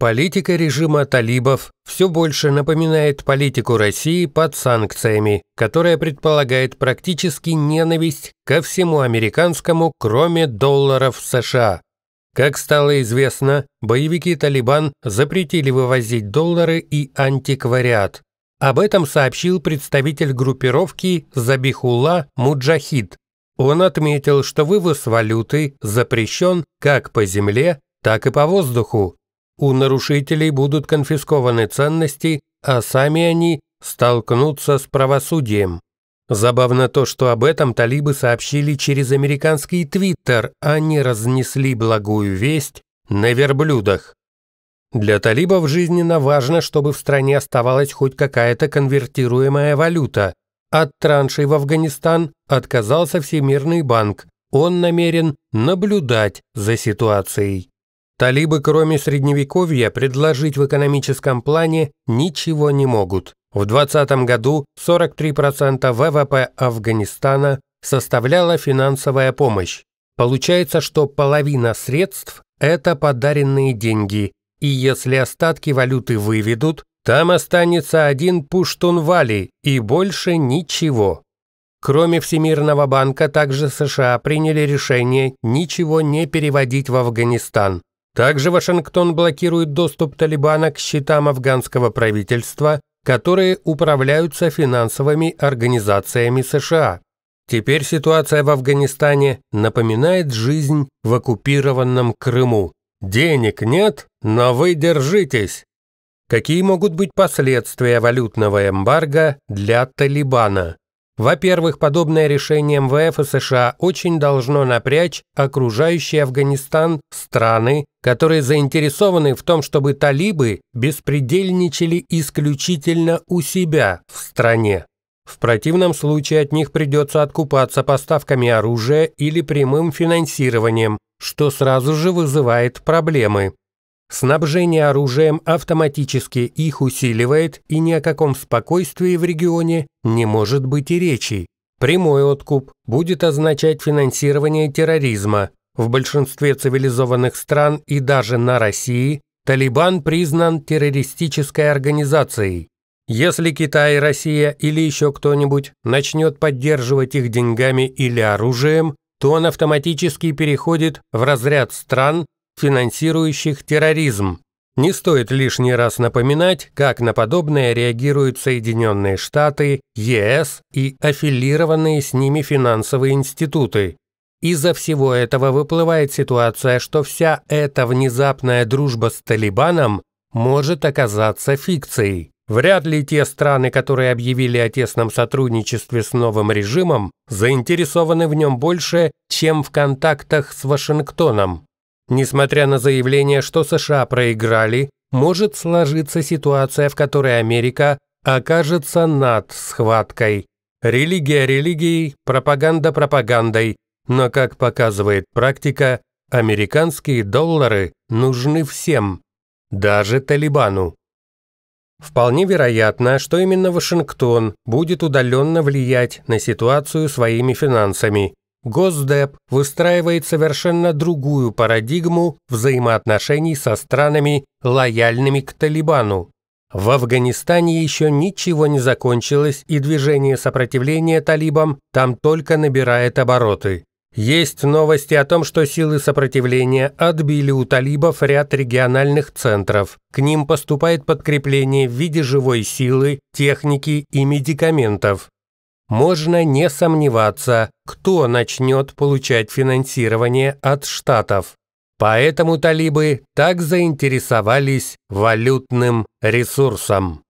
Политика режима талибов все больше напоминает политику России под санкциями, которая предполагает практически ненависть ко всему американскому, кроме долларов США. Как стало известно, боевики «Талибан» запретили вывозить доллары и антиквариат. Об этом сообщил представитель группировки Забихула Муджахид. Он отметил, что вывоз валюты запрещен как по земле, так и по воздуху, у нарушителей будут конфискованы ценности, а сами они столкнутся с правосудием. Забавно то, что об этом талибы сообщили через американский твиттер, а не разнесли благую весть на верблюдах. Для талибов жизненно важно, чтобы в стране оставалась хоть какая-то конвертируемая валюта. От траншей в Афганистан отказался Всемирный банк. Он намерен наблюдать за ситуацией. Талибы, кроме средневековья, предложить в экономическом плане ничего не могут. В 2020 году 43% ВВП Афганистана составляла финансовая помощь. Получается, что половина средств – это подаренные деньги, и если остатки валюты выведут, там останется один Пуштунвали и больше ничего. Кроме Всемирного банка, также США приняли решение ничего не переводить в Афганистан. Также Вашингтон блокирует доступ Талибана к счетам афганского правительства, которые управляются финансовыми организациями США. Теперь ситуация в Афганистане напоминает жизнь в оккупированном Крыму. Денег нет, но вы держитесь. Какие могут быть последствия валютного эмбарго для Талибана? Во-первых, подобное решение МВФ и США очень должно напрячь окружающий Афганистан страны, которые заинтересованы в том, чтобы талибы беспредельничали исключительно у себя в стране. В противном случае от них придется откупаться поставками оружия или прямым финансированием, что сразу же вызывает проблемы. Снабжение оружием автоматически их усиливает, и ни о каком спокойствии в регионе не может быть и речи. Прямой откуп будет означать финансирование терроризма. В большинстве цивилизованных стран и даже на России Талибан признан террористической организацией. Если Китай, Россия или еще кто-нибудь начнет поддерживать их деньгами или оружием, то он автоматически переходит в разряд стран, финансирующих терроризм. Не стоит лишний раз напоминать, как на подобное реагируют Соединенные Штаты, ЕС и аффилированные с ними финансовые институты. Из-за всего этого выплывает ситуация, что вся эта внезапная дружба с Талибаном может оказаться фикцией. Вряд ли те страны, которые объявили о тесном сотрудничестве с новым режимом, заинтересованы в нем больше, чем в контактах с Вашингтоном. Несмотря на заявление, что США проиграли, может сложиться ситуация, в которой Америка окажется над схваткой. Религия религией, пропаганда пропагандой, но, как показывает практика, американские доллары нужны всем, даже Талибану. Вполне вероятно, что именно Вашингтон будет удаленно влиять на ситуацию своими финансами. Госдеп выстраивает совершенно другую парадигму взаимоотношений со странами, лояльными к Талибану. В Афганистане еще ничего не закончилось, и движение сопротивления талибам там только набирает обороты. Есть новости о том, что силы сопротивления отбили у талибов ряд региональных центров. К ним поступает подкрепление в виде живой силы, техники и медикаментов можно не сомневаться, кто начнет получать финансирование от Штатов. Поэтому талибы так заинтересовались валютным ресурсом.